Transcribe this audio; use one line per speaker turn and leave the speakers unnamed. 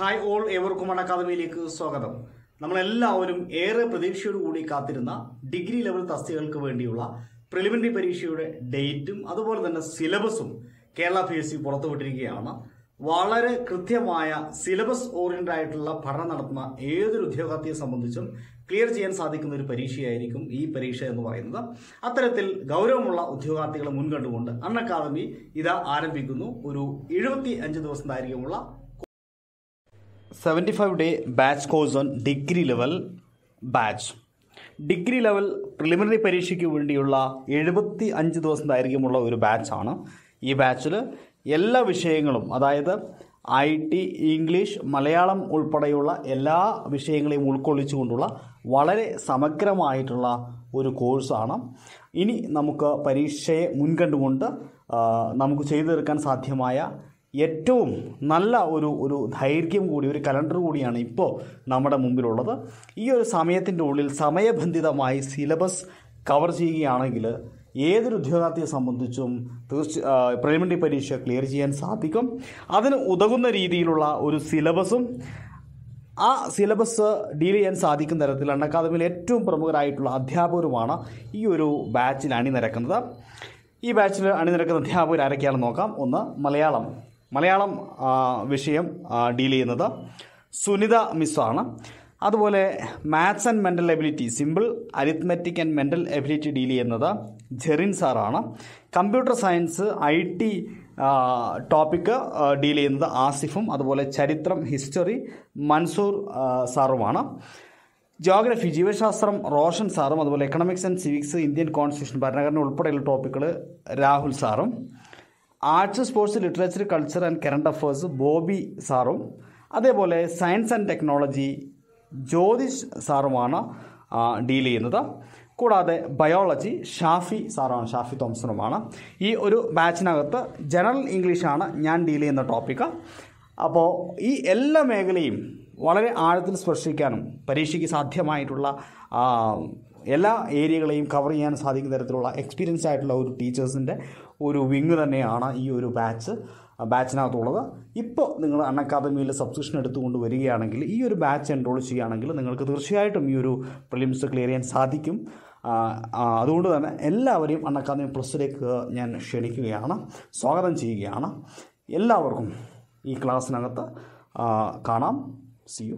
hi all ഏവർക്കും അക്കാദമിയിലേക്ക് സ്വാഗതം നമ്മളെല്ലാവരും ഏറെ പ്രതീക്ഷയോടുകൂടി കാത്തിരുന്ന ഡിഗ്രി ലെവൽ തസ്തികൾക്ക് വേണ്ടിയുള്ള പ്രിലിമിനറി പരീക്ഷയുടെ ഡേറ്റും അതുപോലെ തന്നെ സിലബസും കേരള പി എസ് സി പുറത്തുവിട്ടിരിക്കുകയാണ് വളരെ കൃത്യമായ സിലബസ് ഓറിയന്റഡ് ആയിട്ടുള്ള പഠനം നടത്തുന്ന ഏതൊരു ഉദ്യോഗാർത്ഥിയെ സംബന്ധിച്ചും ക്ലിയർ ചെയ്യാൻ സാധിക്കുന്ന ഒരു പരീക്ഷയായിരിക്കും ഈ പരീക്ഷ എന്ന് പറയുന്നത് അത്തരത്തിൽ ഗൗരവമുള്ള ഉദ്യോഗാർത്ഥികളെ മുൻകണ്ടുകൊണ്ട് അൺ അക്കാദമി ഇത് ആരംഭിക്കുന്നു ഒരു എഴുപത്തി അഞ്ച് ദിവസം ദൈർഘ്യമുള്ള 75 day batch course on degree level batch degree level preliminary പരീക്ഷയ്ക്ക് വേണ്ടിയുള്ള എഴുപത്തി അഞ്ച് ദിവസം ദൈർഘ്യമുള്ള ഒരു ബാച്ചാണ് ഈ ബാച്ചിൽ എല്ലാ വിഷയങ്ങളും അതായത് ഐ ടി ഇംഗ്ലീഷ് മലയാളം ഉൾപ്പെടെയുള്ള എല്ലാ വിഷയങ്ങളെയും ഉൾക്കൊള്ളിച്ചുകൊണ്ടുള്ള വളരെ സമഗ്രമായിട്ടുള്ള ഒരു കോഴ്സാണ് ഇനി നമുക്ക് പരീക്ഷയെ മുൻകണ്ടുകൊണ്ട് നമുക്ക് ചെയ്തു തീർക്കാൻ സാധ്യമായ ഏറ്റവും നല്ല ഒരു ഒരു ദൈർഘ്യം കൂടി ഒരു കലണ്ടർ കൂടിയാണ് ഇപ്പോൾ നമ്മുടെ മുമ്പിലുള്ളത് ഈ ഒരു സമയത്തിൻ്റെ ഉള്ളിൽ സമയബന്ധിതമായി സിലബസ് കവർ ചെയ്യുകയാണെങ്കിൽ ഏതൊരു ഉദ്യോഗാർത്ഥിയെ സംബന്ധിച്ചും തീർച്ച പ്രിലിമിനറി പരീക്ഷ ക്ലിയർ ചെയ്യാൻ സാധിക്കും അതിന് ഉതകുന്ന രീതിയിലുള്ള ഒരു സിലബസും ആ സിലബസ് ഡീൽ ചെയ്യാൻ സാധിക്കുന്ന തരത്തിൽ അക്കാദമിയിൽ ഏറ്റവും പ്രമുഖരായിട്ടുള്ള അധ്യാപകരുമാണ് ഈ ഒരു ബാച്ചിൽ അണിനിരക്കുന്നത് ഈ ബാച്ചിൽ അണിനിരക്കുന്ന അധ്യാപകർ ആരൊക്കെയാണെന്ന് നോക്കാം ഒന്ന് മലയാളം മലയാളം വിഷയം ഡീൽ ചെയ്യുന്നത് സുനിത മിസ്സാണ് അതുപോലെ maths and mental ability simple arithmetic and mental ability deal ചെയ്യുന്നത് ജെറിൻ സാറാണ് computer science I T topic deal ചെയ്യുന്നത് ആസിഫും അതുപോലെ ചരിത്രം ഹിസ്റ്ററി മൻസൂർ സാറുമാണ് ജോഗ്രഫി ജീവശാസ്ത്രം റോഷൻ സാറും അതുപോലെ economics and civics Indian constitution ഭരണഘടന ഉൾപ്പെടെയുള്ള ടോപ്പിക്കുകൾ രാഹുൽ സാറും arts sports literature culture and current affairs Bobby സാറും അതേപോലെ സയൻസ് ആൻഡ് ടെക്നോളജി ജ്യോതിഷ് സാറുമാണ് ഡീൽ ചെയ്യുന്നത് കൂടാതെ ബയോളജി ഷാഫി സാറാണ് ഷാഫി തോംസണുമാണ് ഈ ഒരു ബാച്ചിനകത്ത് ജനറൽ ഇംഗ്ലീഷാണ് ഞാൻ ഡീൽ ചെയ്യുന്ന ടോപ്പിക്ക് അപ്പോൾ ഈ എല്ലാ മേഖലയും വളരെ ആഴത്തിൽ സ്പർശിക്കാനും പരീക്ഷയ്ക്ക് സാധ്യമായിട്ടുള്ള എല്ലാ ഏരിയകളെയും കവർ ചെയ്യാൻ സാധിക്കുന്ന തരത്തിലുള്ള എക്സ്പീരിയൻസ് ആയിട്ടുള്ള ഒരു ടീച്ചേഴ്സിൻ്റെ ഒരു വിങ് തന്നെയാണ് ഈ ഒരു ബാച്ച് ബാച്ചിനകത്തുള്ളത് ഇപ്പോൾ നിങ്ങൾ അൺ അക്കാദമിയിൽ സബ്സ്ക്രിപ്ഷൻ എടുത്തുകൊണ്ട് വരികയാണെങ്കിൽ ഈ ഒരു ബാച്ച് എൻറോൾ ചെയ്യുകയാണെങ്കിൽ നിങ്ങൾക്ക് തീർച്ചയായിട്ടും ഈ ഒരു പ്രിലിംസ് ക്ലിയർ ചെയ്യാൻ സാധിക്കും അതുകൊണ്ട് തന്നെ എല്ലാവരെയും അൺ അക്കാദമി പ്ലസ്സിലേക്ക് ഞാൻ ക്ഷണിക്കുകയാണ് സ്വാഗതം ചെയ്യുകയാണ് എല്ലാവർക്കും ഈ ക്ലാസ്സിനകത്ത് കാണാം സി യു